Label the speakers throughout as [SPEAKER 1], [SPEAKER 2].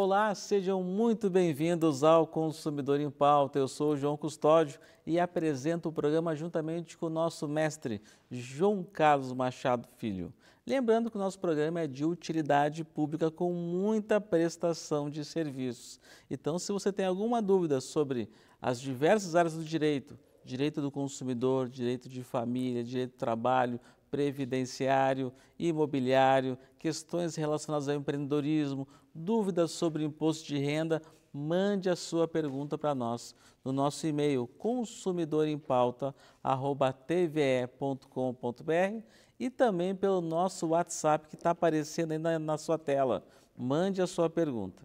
[SPEAKER 1] Olá, sejam muito bem-vindos ao Consumidor em Pauta. Eu sou João Custódio e apresento o programa juntamente com o nosso mestre, João Carlos Machado Filho. Lembrando que o nosso programa é de utilidade pública com muita prestação de serviços. Então, se você tem alguma dúvida sobre as diversas áreas do direito, direito do consumidor, direito de família, direito do trabalho, previdenciário, imobiliário, questões relacionadas ao empreendedorismo, dúvidas sobre imposto de renda, mande a sua pergunta para nós no nosso e-mail consumidorempauta@tve.com.br e também pelo nosso WhatsApp que está aparecendo aí na, na sua tela. Mande a sua pergunta.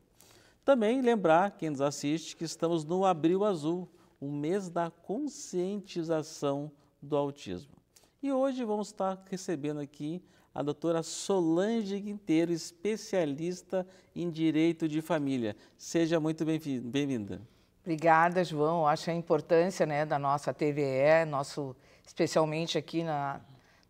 [SPEAKER 1] Também lembrar quem nos assiste que estamos no Abril Azul, o mês da conscientização do autismo. E hoje vamos estar recebendo aqui a doutora Solange Quinteiro, especialista em direito de família. Seja muito bem-vinda.
[SPEAKER 2] Obrigada, João. Acho a importância né, da nossa TVE, nosso, especialmente aqui na,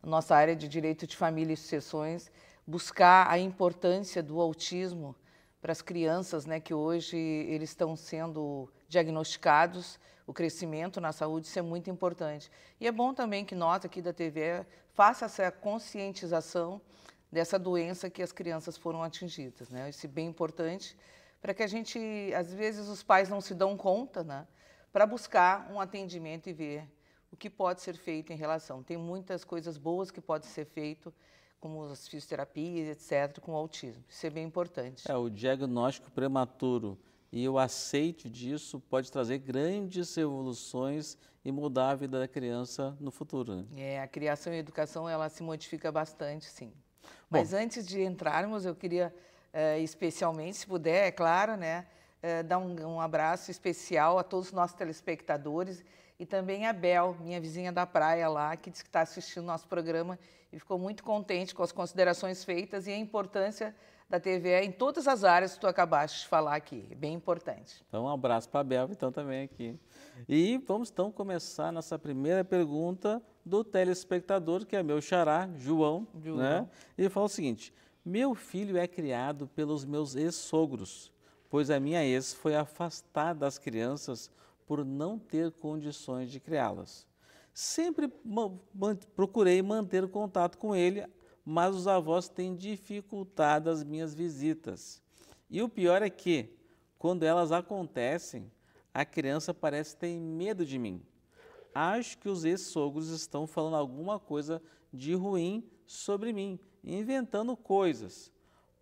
[SPEAKER 2] nossa área de direito de família e sucessões, buscar a importância do autismo para as crianças né, que hoje eles estão sendo diagnosticados, o crescimento na saúde, isso é muito importante. E é bom também que nós aqui da TV faça essa conscientização dessa doença que as crianças foram atingidas, né? Isso é bem importante para que a gente, às vezes os pais não se dão conta, né? Para buscar um atendimento e ver o que pode ser feito em relação. Tem muitas coisas boas que podem ser feito, como as fisioterapias, etc, com o autismo. Isso é bem importante. É
[SPEAKER 1] o diagnóstico prematuro e o aceite disso pode trazer grandes evoluções e mudar a vida da criança no futuro. Né?
[SPEAKER 2] É, a criação e a educação ela se modifica bastante, sim. Bom, Mas antes de entrarmos, eu queria uh, especialmente, se puder, é claro, né, uh, dar um, um abraço especial a todos os nossos telespectadores e também a Bel, minha vizinha da praia lá, que disse que está assistindo nosso programa e ficou muito contente com as considerações feitas e a importância da TVE em todas as áreas que tu acabaste de falar aqui. Bem importante.
[SPEAKER 1] Então, um abraço para a Bel, então, também aqui. E vamos, então, começar nossa primeira pergunta do telespectador, que é meu xará, João, João. né? Ele fala o seguinte, meu filho é criado pelos meus ex-sogros, pois a minha ex foi afastada das crianças por não ter condições de criá-las. Sempre procurei manter contato com ele mas os avós têm dificultado as minhas visitas. E o pior é que, quando elas acontecem, a criança parece ter medo de mim. Acho que os ex-sogros estão falando alguma coisa de ruim sobre mim, inventando coisas.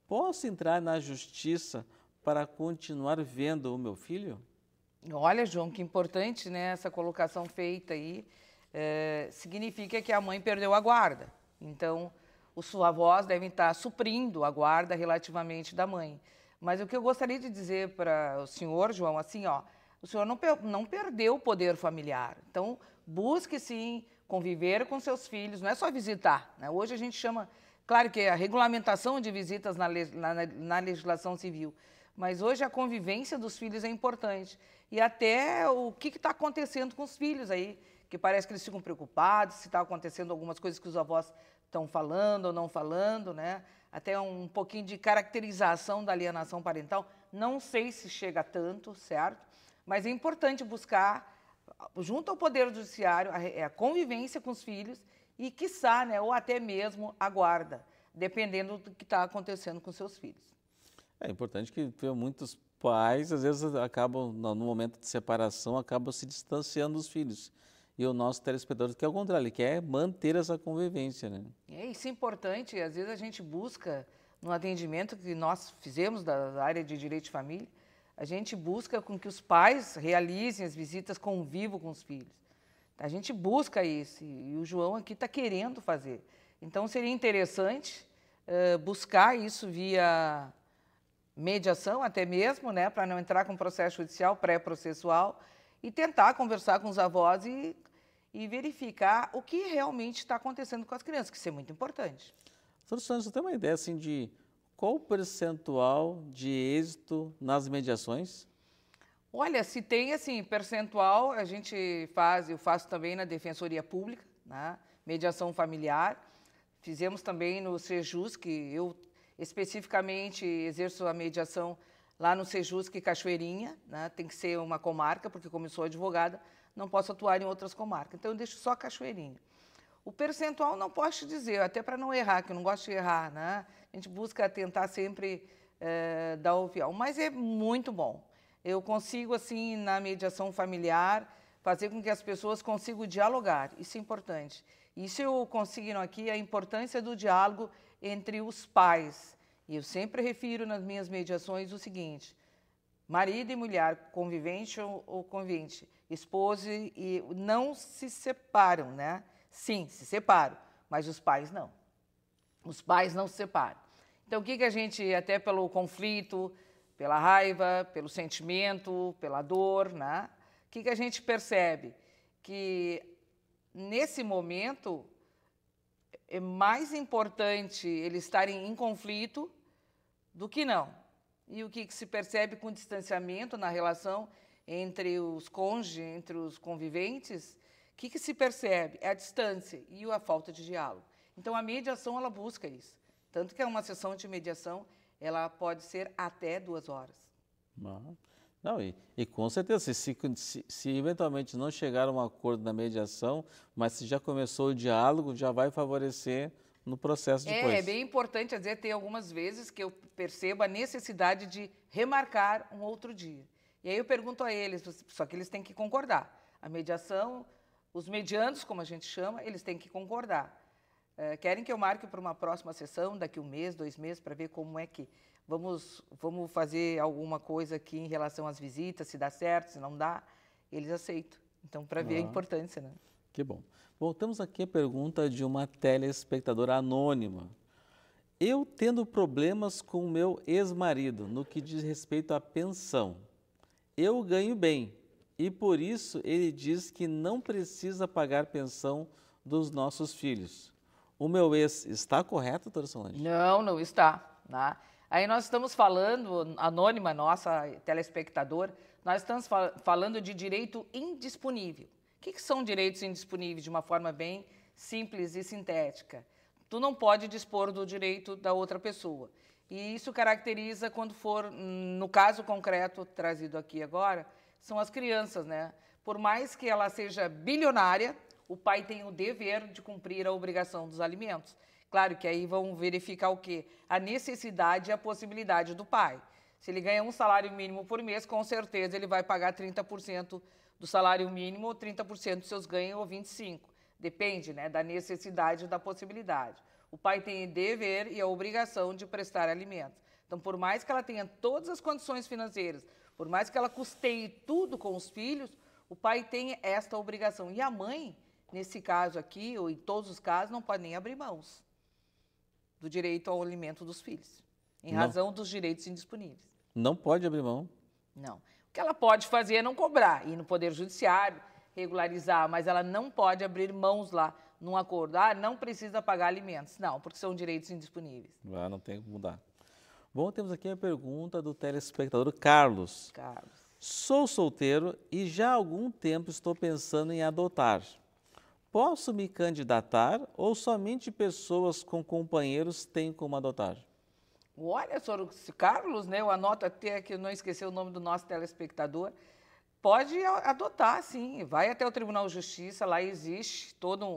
[SPEAKER 1] Posso entrar na justiça para continuar vendo o meu filho?
[SPEAKER 2] Olha, João, que importante, né? Essa colocação feita aí é, significa que a mãe perdeu a guarda. Então, os avós devem estar suprindo a guarda relativamente da mãe. Mas o que eu gostaria de dizer para o senhor, João, assim, ó, o senhor não, per não perdeu o poder familiar. Então, busque sim conviver com seus filhos, não é só visitar. Né? Hoje a gente chama, claro que é a regulamentação de visitas na, le na, na legislação civil, mas hoje a convivência dos filhos é importante. E até o que está acontecendo com os filhos aí, que parece que eles ficam preocupados se está acontecendo algumas coisas que os avós estão falando ou não falando, né? Até um pouquinho de caracterização da alienação parental. Não sei se chega tanto, certo? Mas é importante buscar, junto ao Poder Judiciário, a, a convivência com os filhos e, quiçá, né, ou até mesmo a guarda, dependendo do que está acontecendo com seus filhos.
[SPEAKER 1] É importante que muitos pais, às vezes, acabam, no momento de separação, acabam se distanciando dos filhos e o nosso telespectador, que é o contrário, ele quer manter essa convivência, né?
[SPEAKER 2] É, isso é importante, às vezes a gente busca, no atendimento que nós fizemos da área de Direito de Família, a gente busca com que os pais realizem as visitas convivo com os filhos. A gente busca isso, e o João aqui está querendo fazer. Então, seria interessante uh, buscar isso via mediação até mesmo, né, para não entrar com processo judicial pré-processual, e tentar conversar com os avós e, e verificar o que realmente está acontecendo com as crianças, que isso é muito importante. Doutor você tem uma
[SPEAKER 1] ideia assim, de qual o percentual de êxito nas mediações?
[SPEAKER 2] Olha, se tem assim, percentual, a gente faz, eu faço também na Defensoria Pública, né? mediação familiar. Fizemos também no Sejus, que eu especificamente exerço a mediação lá no Sejusc é Cachoeirinha, né? tem que ser uma comarca, porque como eu sou advogada, não posso atuar em outras comarcas. Então eu deixo só Cachoeirinha. O percentual não posso dizer, até para não errar, que eu não gosto de errar, né? A gente busca tentar sempre é, dar o fiel, mas é muito bom. Eu consigo, assim, na mediação familiar, fazer com que as pessoas consigam dialogar, isso é importante. Isso eu consigo aqui, a importância do diálogo entre os pais, e eu sempre refiro nas minhas mediações o seguinte: marido e mulher, convivente ou convivente, esposo e não se separam, né? Sim, se separam, mas os pais não. Os pais não se separam. Então, o que, que a gente, até pelo conflito, pela raiva, pelo sentimento, pela dor, né? O que, que a gente percebe? Que nesse momento é mais importante eles estarem em conflito do que não. E o que, se percebe com o distanciamento na relação entre os cônjuges, entre os conviventes, o que, que se percebe? É a distância e a falta de diálogo. Então, a mediação, ela busca isso. Tanto que é uma sessão de mediação, ela pode ser até duas horas.
[SPEAKER 1] não e, e, com certeza, se, se, se, eventualmente não chegar a um acordo na mediação, mas se já começou o diálogo, já vai favorecer no processo é, depois. É, é bem
[SPEAKER 2] importante, às vezes, tem algumas vezes que eu percebo a necessidade de remarcar um outro dia. E aí eu pergunto a eles, só que eles têm que concordar. A mediação, os mediantes, como a gente chama, eles têm que concordar. É, querem que eu marque para uma próxima sessão, daqui um mês, dois meses, para ver como é que vamos, vamos fazer alguma coisa aqui em relação às visitas, se dá certo, se não dá. Eles aceitam. Então, para ver uhum. a ah. importância, né?
[SPEAKER 1] Que bom. Voltamos aqui à pergunta de uma telespectadora anônima. Eu tendo problemas com o meu ex-marido no que diz respeito à pensão. Eu ganho bem e por isso ele diz que não precisa pagar pensão dos nossos filhos. O meu ex está correto, doutora Solange?
[SPEAKER 2] Não, não está. Né? Aí nós estamos falando, anônima nossa telespectador, nós estamos fal falando de direito indisponível que, que são direitos indisponíveis de uma forma bem simples e sintética? Tu não pode dispor do direito da outra pessoa. E isso caracteriza quando for, no caso concreto trazido aqui agora, são as crianças, né? Por mais que ela seja bilionária, o pai tem o dever de cumprir a obrigação dos alimentos. Claro que aí vão verificar o quê? A necessidade e a possibilidade do pai. Se ele ganha um salário mínimo por mês, com certeza ele vai pagar 30% do salário mínimo, 30% dos seus ganhos ou 25%. Depende né, da necessidade e da possibilidade. O pai tem o dever e a obrigação de prestar alimentos. Então, por mais que ela tenha todas as condições financeiras, por mais que ela custeie tudo com os filhos, o pai tem esta obrigação. E a mãe, nesse caso aqui, ou em todos os casos, não pode nem abrir mãos do direito ao alimento dos filhos, em não. razão dos direitos indisponíveis.
[SPEAKER 1] Não pode abrir mão?
[SPEAKER 2] Não. O que ela pode fazer é não cobrar, ir no Poder Judiciário, regularizar, mas ela não pode abrir mãos lá num acordo. Ah, não precisa pagar alimentos. Não, porque são direitos indisponíveis.
[SPEAKER 1] Ah, não tem como mudar. Bom, temos aqui a pergunta do telespectador Carlos. Carlos. Sou solteiro e já há algum tempo estou pensando em adotar. Posso me candidatar ou somente pessoas com companheiros têm como adotar?
[SPEAKER 2] Olha, Sr. Carlos, né, eu anoto até que não esqueci o nome do nosso telespectador, pode adotar, sim. Vai até o Tribunal de Justiça, lá existe todo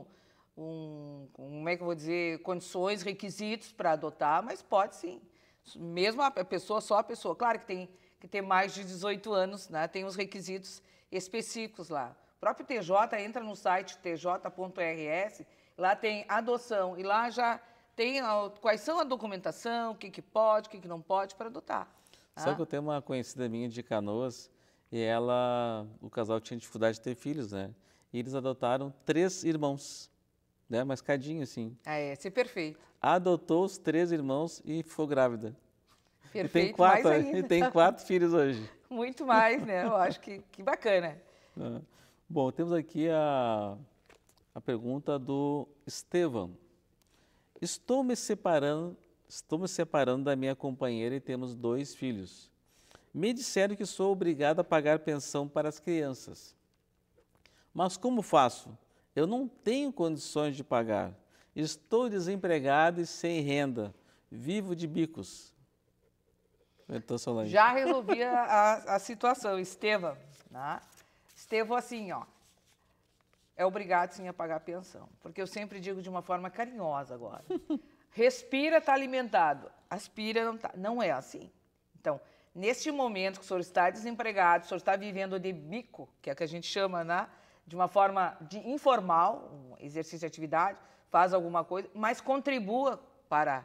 [SPEAKER 2] um, um como é que eu vou dizer, condições, requisitos para adotar, mas pode sim. Mesmo a pessoa, só a pessoa. Claro que tem que ter mais de 18 anos, né, tem os requisitos específicos lá. O próprio TJ entra no site tj.rs, lá tem adoção e lá já tem a, quais são a documentação, o que, que pode, o que, que não pode para adotar.
[SPEAKER 1] Tá? Só ah. que eu tenho uma conhecida minha de Canoas e ela, o casal tinha dificuldade de ter filhos, né? E eles adotaram três irmãos, né? Mas cadinho, assim.
[SPEAKER 2] Ah, é, ser é perfeito.
[SPEAKER 1] Adotou os três irmãos e ficou grávida.
[SPEAKER 2] Perfeito, e tem quatro, E tem quatro
[SPEAKER 1] filhos hoje.
[SPEAKER 2] Muito mais, né? Eu acho que, que bacana.
[SPEAKER 1] Ah. Bom, temos aqui a, a pergunta do Estevam. Estou me separando, estou me separando da minha companheira e temos dois filhos. Me disseram que sou obrigado a pagar pensão para as crianças. Mas como faço? Eu não tenho condições de pagar. Estou desempregado e sem renda. Vivo de bicos. Então, Já
[SPEAKER 2] resolvi a, a, situação, Estevam. Né? Estevam, assim, ó é obrigado sim a pagar a pensão. Porque eu sempre digo de uma forma carinhosa agora. Respira, está alimentado. Aspira, não está. Não é assim. Então, neste momento que o senhor está desempregado, o senhor está vivendo de bico, que é o que a gente chama, né? De uma forma de informal, um exercício de atividade, faz alguma coisa, mas contribua para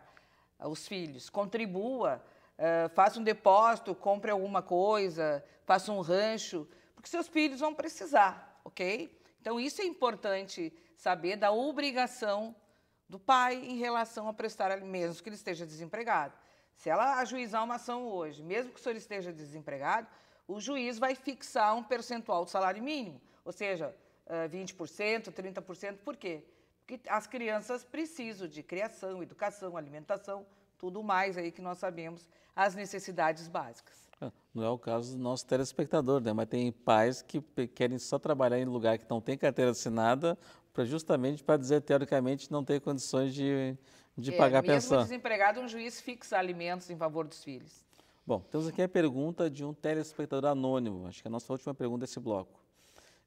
[SPEAKER 2] os filhos, contribua, uh, faça um depósito, compre alguma coisa, faça um rancho, porque seus filhos vão precisar, ok? Então, isso é importante saber da obrigação do pai em relação a prestar mesmo que ele esteja desempregado. Se ela ajuizar uma ação hoje, mesmo que o senhor esteja desempregado, o juiz vai fixar um percentual do salário mínimo, ou seja, 20%, eh, 30%. Por quê? Porque as crianças precisam de criação, educação, alimentação, tudo mais aí que nós sabemos, as necessidades básicas.
[SPEAKER 1] Não é o caso do nosso telespectador, né? Mas tem pais que querem só trabalhar em lugar que não tem carteira assinada, para justamente para dizer teoricamente não tem condições de, de é, pagar mesmo a pensão. Mesmo
[SPEAKER 2] desempregado, um juiz fixa alimentos em favor dos filhos.
[SPEAKER 1] Bom, temos aqui a pergunta de um telespectador anônimo. Acho que é a nossa última pergunta é desse bloco.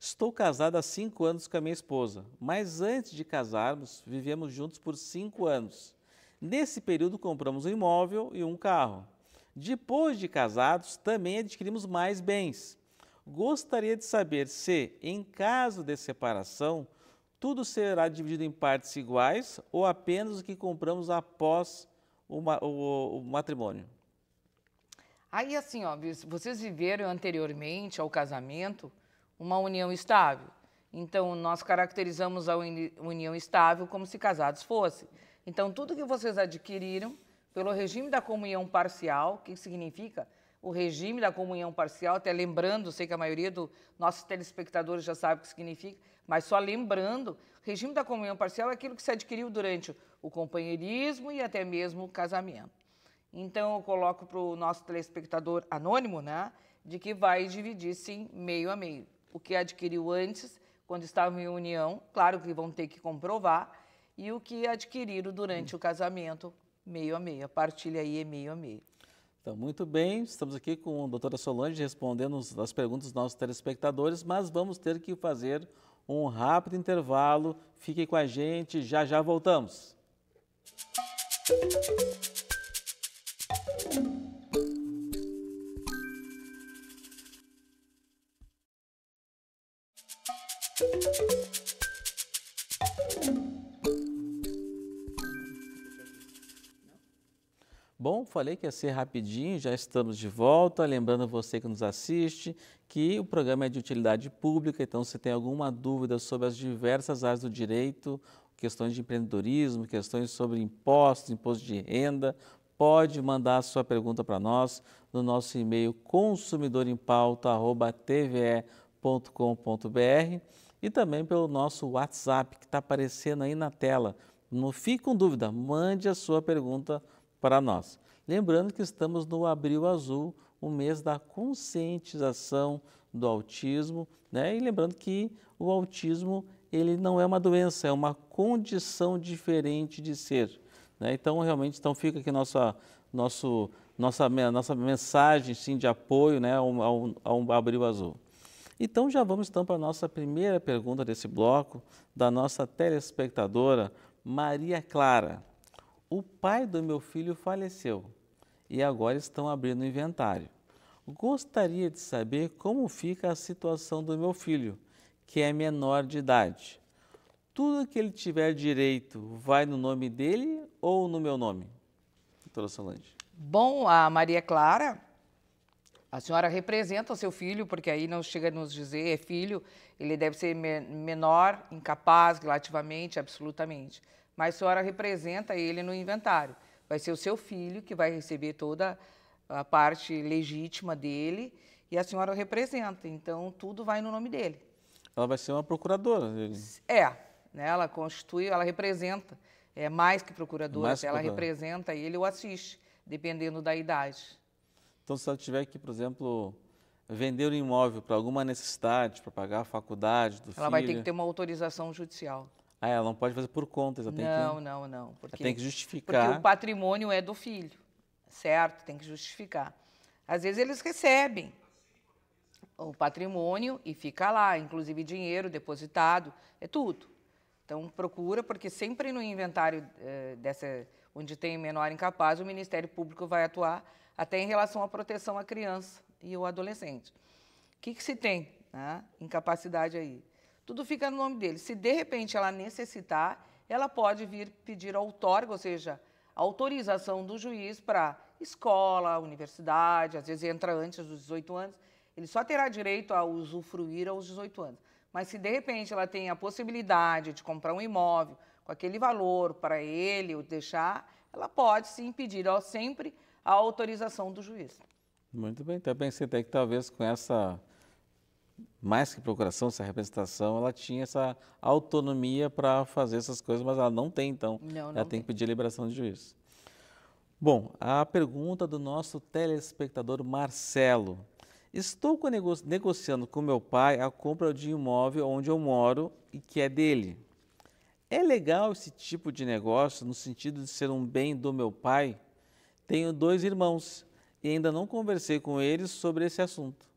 [SPEAKER 1] Estou casado há cinco anos com a minha esposa, mas antes de casarmos, vivemos juntos por cinco anos. Nesse período, compramos um imóvel e um carro. Depois de casados, também adquirimos mais bens. Gostaria de saber se, em caso de separação, tudo será dividido em partes iguais ou apenas o que compramos após o, o, o matrimônio?
[SPEAKER 2] Aí, assim, ó, vocês viveram anteriormente ao casamento uma união estável. Então, nós caracterizamos a união estável como se casados fossem. Então, tudo que vocês adquiriram pelo regime da comunhão parcial, o que significa o regime da comunhão parcial, até lembrando, sei que a maioria dos nossos telespectadores já sabe o que significa, mas só lembrando, o regime da comunhão parcial é aquilo que se adquiriu durante o companheirismo e até mesmo o casamento. Então eu coloco para o nosso telespectador anônimo, né, de que vai dividir sim meio a meio. O que adquiriu antes, quando estavam em união, claro que vão ter que comprovar, e o que adquiriram durante o casamento, meio a meio. A partilha aí é meio a meio.
[SPEAKER 1] Então, muito bem, estamos aqui com a doutora Solange respondendo as perguntas dos nossos telespectadores, mas vamos ter que fazer um rápido intervalo. Fiquem com a gente, já já voltamos. Música falei que ia ser rapidinho, já estamos de volta. Lembrando você que nos assiste que o programa é de utilidade pública, então se tem alguma dúvida sobre as diversas áreas do direito, questões de empreendedorismo, questões sobre impostos, imposto de renda, pode mandar a sua pergunta para nós no nosso e-mail consumidorempauta@tve.com.br e também pelo nosso WhatsApp que está aparecendo aí na tela. Não fique com dúvida, mande a sua pergunta para nós. Lembrando que estamos no Abril Azul, o mês da conscientização do autismo, né? E lembrando que o autismo ele não é uma doença, é uma condição diferente de ser. Né? Então, realmente, então fica aqui nossa, nosso, nossa, nossa mensagem sim, de apoio né, ao, ao, ao Abril Azul. Então, já vamos então, para a nossa primeira pergunta desse bloco, da nossa telespectadora Maria Clara. O pai do meu filho faleceu e agora estão abrindo o inventário. Gostaria de saber como fica a situação do meu filho, que é menor de idade. Tudo que ele tiver direito vai no nome dele ou no meu nome? Doutora Solange.
[SPEAKER 2] Bom, a Maria Clara, a senhora representa o seu filho, porque aí não chega a nos dizer é filho, ele deve ser menor, incapaz relativamente, absolutamente. Mas a senhora representa ele no inventário vai ser o seu filho que vai receber toda a parte legítima dele e a senhora o representa. Então, tudo vai no nome dele.
[SPEAKER 1] Ela vai ser uma procuradora. Dele.
[SPEAKER 2] É, né? ela constitui, ela representa. É mais que procuradora, mais que ela representa representa ele o assiste, dependendo da idade.
[SPEAKER 1] Então, se ela tiver que, por exemplo, vender um imóvel para alguma necessidade, para pagar a faculdade do ela filho... Ela vai ter que ter
[SPEAKER 2] uma autorização judicial.
[SPEAKER 1] Ah, ela não pode fazer por conta, ela tem não, que... Não, não, Porque, tem que justificar. Porque o
[SPEAKER 2] patrimônio é do filho, certo? Tem que justificar. Às vezes eles recebem o patrimônio e fica lá, inclusive dinheiro depositado, é tudo. Então procura, porque sempre no inventário eh, dessa, onde tem menor incapaz, o Ministério Público vai atuar até em relação à proteção à criança e ao adolescente. O que, que se tem? Né? Incapacidade aí tudo fica no nome dele. Se de repente ela necessitar, ela pode vir pedir outorga, ou seja, autorização do juiz para escola, universidade, às vezes entra antes dos 18 anos, ele só terá direito a usufruir aos 18 anos. Mas se de repente ela tem a possibilidade de comprar um imóvel com aquele valor para ele ou deixar, ela pode sim pedir ó, sempre a autorização do juiz.
[SPEAKER 1] Muito bem, também então, pensei até que talvez com essa mais que procuração, essa representação, ela tinha essa autonomia para fazer essas coisas, mas ela não tem, então. Não, não ela tem, tem que pedir liberação de juízo. Bom, a pergunta do nosso telespectador Marcelo. Estou negociando com meu pai a compra de imóvel onde eu moro e que é dele. É legal esse tipo de negócio no sentido de ser um bem do meu pai? Tenho dois irmãos e ainda não conversei com eles sobre esse assunto.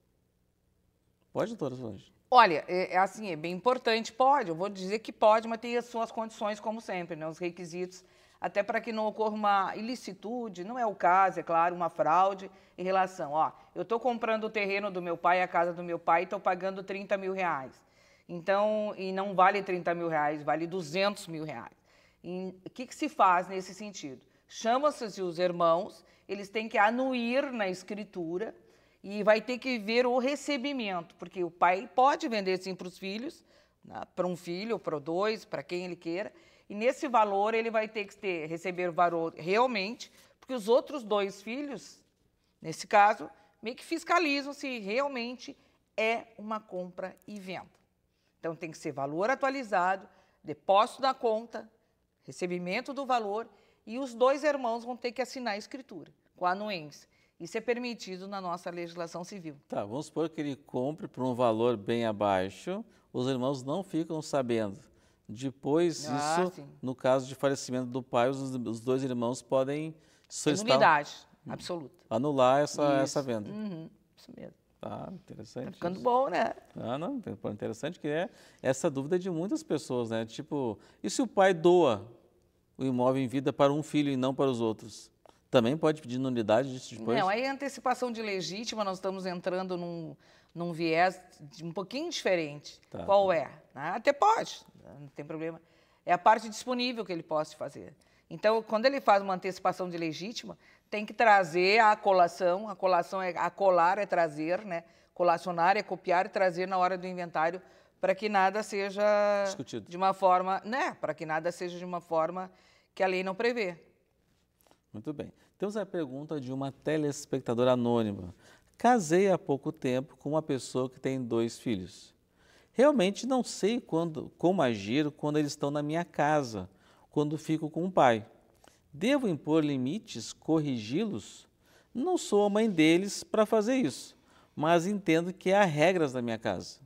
[SPEAKER 1] Pode, doutora Solange?
[SPEAKER 2] Olha, é, é, assim, é bem importante, pode, eu vou dizer que pode, mas tem as suas condições, como sempre, né? Os requisitos, até para que não ocorra uma ilicitude, não é o caso, é claro, uma fraude em relação, ó, eu estou comprando o terreno do meu pai, a casa do meu pai, e estou pagando 30 mil reais. Então, e não vale 30 mil reais, vale 200 mil reais. O que, que se faz nesse sentido? Chama-se os irmãos, eles têm que anuir na escritura e vai ter que ver o recebimento, porque o pai pode vender sim para os filhos, né, para um filho, para dois, para quem ele queira, e nesse valor ele vai ter que ter, receber o valor realmente, porque os outros dois filhos, nesse caso, meio que fiscalizam se realmente é uma compra e venda. Então tem que ser valor atualizado, depósito da conta, recebimento do valor e os dois irmãos vão ter que assinar a escritura com a anuência. Isso é permitido na nossa legislação civil.
[SPEAKER 1] Tá, vamos supor que ele compre por um valor bem abaixo, os irmãos não ficam sabendo. Depois, ah, isso, sim. no caso de falecimento do pai, os, os dois irmãos podem solicitar... Unidade absoluta. Anular essa, isso. essa venda. Uhum, isso mesmo. Ah, interessante. Tá ficando isso. bom, né? Ah, não, interessante que é essa dúvida de muitas pessoas, né? Tipo, e se o pai doa o imóvel em vida para um filho e não para os outros? também pode pedir nulidade disso depois? Não, aí
[SPEAKER 2] é antecipação de legítima, nós estamos entrando num, num viés um pouquinho diferente. Tá, Qual tá. é? Até pode, não tem problema. É a parte disponível que ele possa fazer. Então, quando ele faz uma antecipação de legítima, tem que trazer a colação. A colação é a colar é trazer, né? Colacionar é copiar e trazer na hora do inventário para que nada seja discutido de uma forma, né? Para que nada seja de uma forma que a lei não prevê.
[SPEAKER 1] Muito bem. Temos a pergunta de uma telespectadora anônima. Casei há pouco tempo com uma pessoa que tem dois filhos. Realmente não sei quando, como agir quando eles estão na minha casa, quando fico com o pai. Devo impor limites, corrigi-los? Não sou a mãe deles para fazer isso, mas entendo que há regras na minha casa.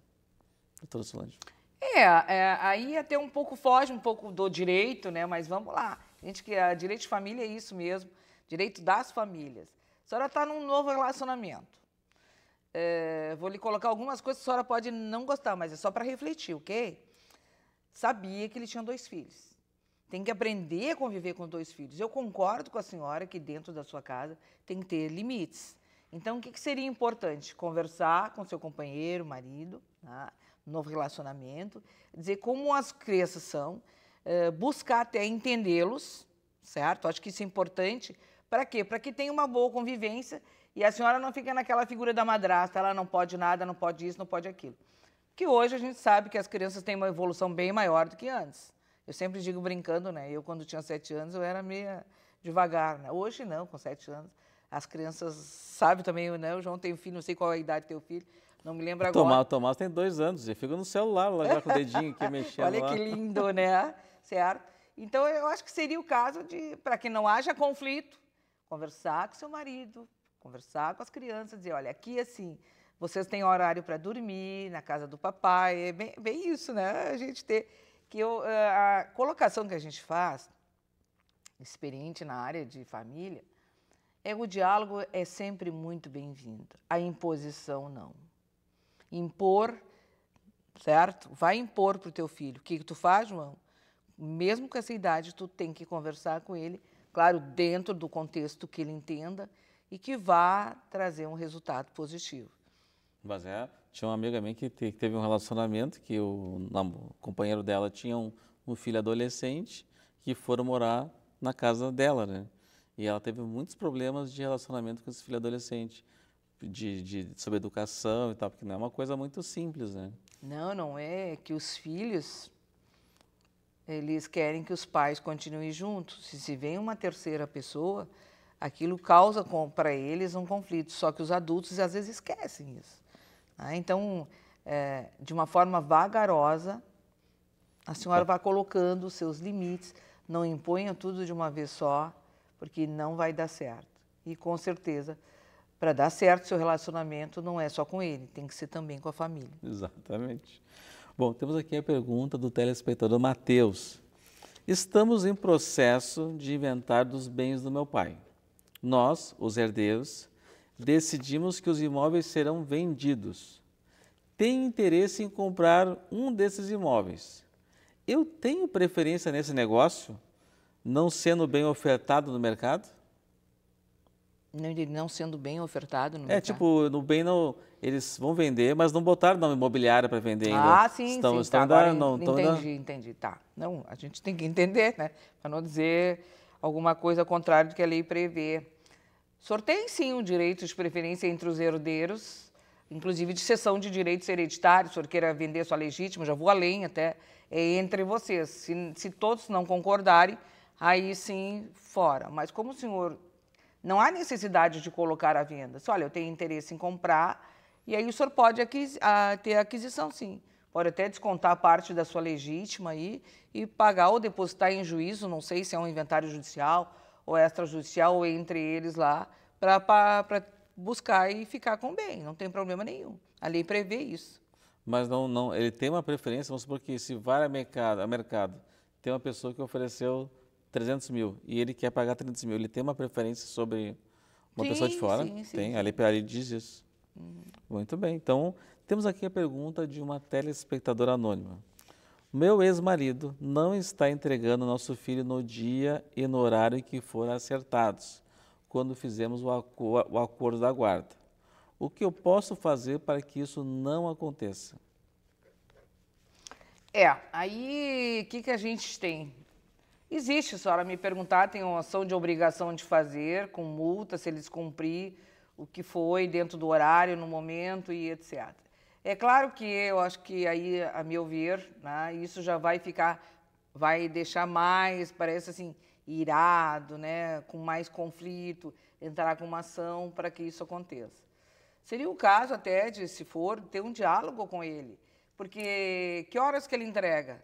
[SPEAKER 1] Doutora Solange.
[SPEAKER 2] É, é, aí até um pouco foge um pouco do direito, né? Mas vamos lá. Gente, que a direito de família é isso mesmo direito das famílias. A senhora está num novo relacionamento. É, vou lhe colocar algumas coisas que a senhora pode não gostar, mas é só para refletir, ok? Sabia que ele tinha dois filhos. Tem que aprender a conviver com dois filhos. Eu concordo com a senhora que dentro da sua casa tem que ter limites. Então, o que, que seria importante? Conversar com seu companheiro, marido, né? novo relacionamento, dizer como as crianças são, é, buscar até entendê-los, certo? Acho que isso é importante para quê? Para que tenha uma boa convivência e a senhora não fique naquela figura da madrasta, ela não pode nada, não pode isso, não pode aquilo. Que hoje a gente sabe que as crianças têm uma evolução bem maior do que antes. Eu sempre digo brincando, né? Eu, quando tinha sete anos, eu era meio devagar, né? Hoje não, com sete anos. As crianças sabem também, né? O João tem filho, não sei qual é a idade do teu filho, não me lembro agora. Tomás,
[SPEAKER 1] Tomás tem dois anos, ele fica no celular lá já com o dedinho aqui mexendo Olha lá. que lindo,
[SPEAKER 2] né? Certo? Então, eu acho que seria o caso de, para que não haja conflito, Conversar com seu marido, conversar com as crianças, dizer, olha, aqui assim, vocês têm horário para dormir na casa do papai, é bem, bem isso, né? A gente ter que eu, eh, a colocação que a gente faz, experiente na área de família, é o diálogo é sempre muito bem-vindo. A imposição não. Impor, certo? Vai impor para o teu filho. O que, que tu faz, João? Mesmo com essa idade, tu tem que conversar com ele claro, dentro do contexto que ele entenda e que vá trazer um resultado positivo.
[SPEAKER 1] Mas é, tinha uma amiga minha que, te, que teve um relacionamento que o, o companheiro dela tinha um, um, filho adolescente que foram morar na casa dela, né? E ela teve muitos problemas de relacionamento com esse filho adolescente, de, de, sobre educação e tal, porque não é uma coisa muito simples, né?
[SPEAKER 2] Não, não é que os filhos eles querem que os pais continuem juntos. Se se vem uma terceira pessoa, aquilo causa para eles um conflito. Só que os adultos às vezes esquecem isso. Né? Então, é, de uma forma vagarosa, a senhora vai colocando os seus limites, não imponha tudo de uma vez só, porque não vai dar certo. E com certeza, para dar certo, seu relacionamento não é só com ele, tem que ser também com a família.
[SPEAKER 1] Exatamente. Bom, temos aqui a pergunta do telespectador Matheus. Estamos em processo de inventário dos bens do meu pai. Nós, os herdeiros, decidimos que os imóveis serão vendidos. Tem interesse em comprar um desses imóveis. Eu tenho preferência nesse negócio, não sendo bem ofertado no mercado?
[SPEAKER 2] Não, não sendo bem ofertado no É, mercado.
[SPEAKER 1] tipo, no bem não, eles vão vender, mas não botaram nome imobiliária para vender ainda. Ah, sim, estão, sim. Estão tá, dando, não, entendi,
[SPEAKER 2] entendi. Tá. Não, a gente tem que entender, né? Para não dizer alguma coisa contrária do que a lei prevê. Sorteiem sim o direito de preferência entre os herdeiros, inclusive de cessão de direitos hereditários, se o queira vender sua legítima, já vou além até, é entre vocês. Se, se todos não concordarem, aí sim, fora. Mas como o senhor não há necessidade de colocar à venda. Se, olha, eu tenho interesse em comprar, e aí o senhor pode aquis, a, ter aquisição, sim. Pode até descontar parte da sua legítima aí e pagar ou depositar em juízo, não sei se é um inventário judicial ou extrajudicial, ou entre eles lá, para buscar e ficar com o bem. Não tem problema nenhum. A lei prevê isso.
[SPEAKER 1] Mas não, não ele tem uma preferência, vamos supor que se vai a mercado, a mercado tem uma pessoa que ofereceu 300 mil e ele quer pagar 300 mil, ele tem uma preferência sobre uma sim, pessoa de fora? Sim, sim, tem, a lei, diz isso. Uhum. Muito bem, então temos aqui a pergunta de uma telespectadora anônima. Meu ex-marido não está entregando nosso filho no dia e no horário que foram acertados, quando fizemos o, o acordo da guarda. O que eu posso fazer para que isso não aconteça?
[SPEAKER 2] É, aí o que, que a gente tem? Existe, se a senhora me perguntar, tem uma ação de obrigação de fazer, com multa, se eles cumprir o que foi dentro do horário, no momento e etc. É claro que eu acho que aí, a meu ver, né, isso já vai ficar, vai deixar mais, parece assim, irado, né, com mais conflito, entrar com uma ação para que isso aconteça. Seria o caso até de, se for, ter um diálogo com ele, porque que horas que ele entrega?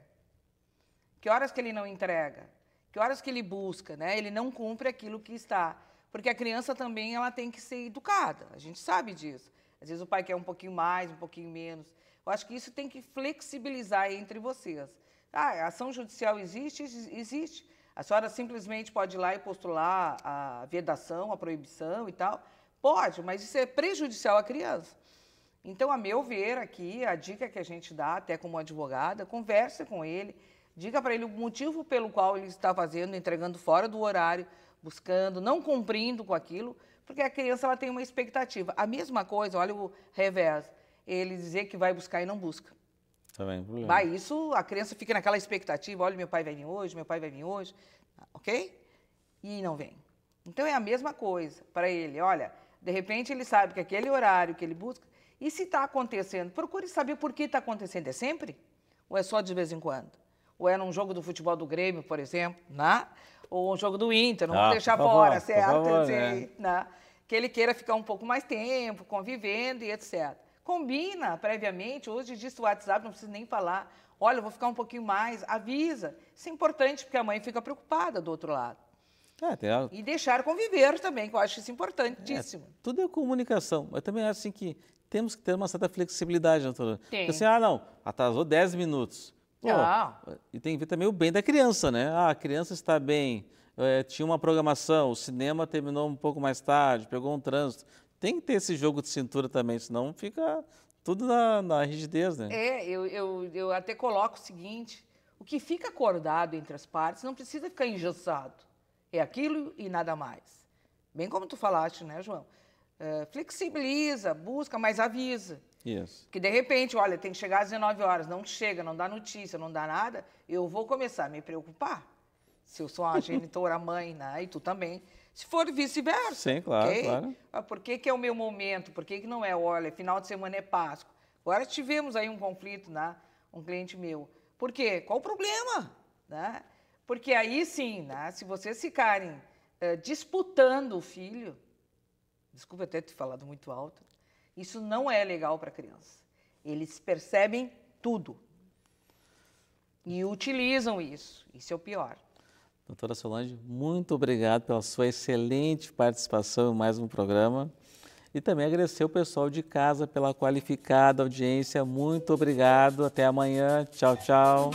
[SPEAKER 2] Que horas que ele não entrega? Que horas que ele busca, né? Ele não cumpre aquilo que está. Porque a criança também ela tem que ser educada, a gente sabe disso. Às vezes o pai quer um pouquinho mais, um pouquinho menos. Eu acho que isso tem que flexibilizar entre vocês. Ah, a ação judicial existe? Existe. A senhora simplesmente pode ir lá e postular a vedação, a proibição e tal. Pode, mas isso é prejudicial à criança. Então, a meu ver, aqui, a dica que a gente dá, até como advogada, converse com ele, Diga para ele o motivo pelo qual ele está fazendo, entregando fora do horário, buscando, não cumprindo com aquilo, porque a criança ela tem uma expectativa. A mesma coisa, olha o revés, ele dizer que vai buscar e não busca.
[SPEAKER 1] Também é problema. Vai,
[SPEAKER 2] isso, a criança fica naquela expectativa, olha, meu pai vai vir hoje, meu pai vai vir hoje, ok? E não vem. Então é a mesma coisa para ele, olha, de repente ele sabe que aquele horário que ele busca, e se está acontecendo, procure saber por que está acontecendo, é sempre? Ou é só de vez em quando? ou era um jogo do futebol do Grêmio, por exemplo, né? ou um jogo do Inter, não ah, vou deixar fora, certo? Favor, né? Né? Que ele queira ficar um pouco mais tempo, convivendo e etc. Combina previamente, hoje diz o WhatsApp, não precisa nem falar. Olha, eu vou ficar um pouquinho mais, avisa. Isso é importante, porque a mãe fica preocupada do outro lado. É, E deixar conviver também, que eu acho isso importantíssimo. É, tudo é
[SPEAKER 1] comunicação, mas também acho assim que temos que ter uma certa flexibilidade, né, doutora. Tem. assim, ah, não, atrasou 10 minutos. Ah. e tem que ver também o bem da criança, né? Ah, a criança está bem, é, tinha uma programação, o cinema terminou um pouco mais tarde, pegou um trânsito. Tem que ter esse jogo de cintura também, senão fica tudo na, na rigidez, né?
[SPEAKER 2] É, eu, eu, eu até coloco o seguinte: o que fica acordado entre as partes não precisa ficar engessado. É aquilo e nada mais. Bem como tu falaste, né, João? É, flexibiliza, busca, mas avisa. Isso. Que de repente, olha, tem que chegar às 19 horas, não chega, não dá notícia, não dá nada, eu vou começar a me preocupar. Se eu sou a genitora mãe, né? E tu também. Se for vice-versa. Sim, claro, okay? claro. Ah, por que, que, é o meu momento? Por que, que não é? Olha, final de semana é Páscoa. Agora tivemos aí um conflito, né? Um cliente meu. Por quê? Qual o problema? Né? Porque aí sim, né? se vocês ficarem eh, disputando o filho, desculpa até ter falado muito alto, isso não é legal para a criança. Eles percebem tudo e utilizam isso. Isso é o pior.
[SPEAKER 1] Doutora Solange, muito obrigado pela sua excelente participação em mais um programa. E também agradecer o pessoal de casa pela qualificada audiência. Muito obrigado. Até amanhã. Tchau, tchau.